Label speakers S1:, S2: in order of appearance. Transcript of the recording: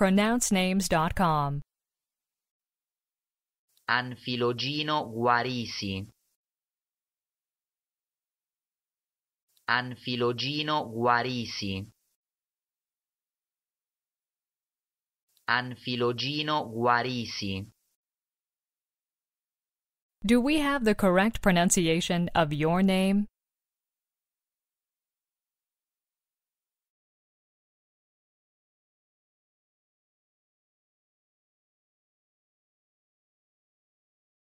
S1: pronouncenames.com.
S2: Anfilogino Guarisi Anfilogino Guarisi Anfilogino Guarisi
S1: Do we have the correct pronunciation of your name?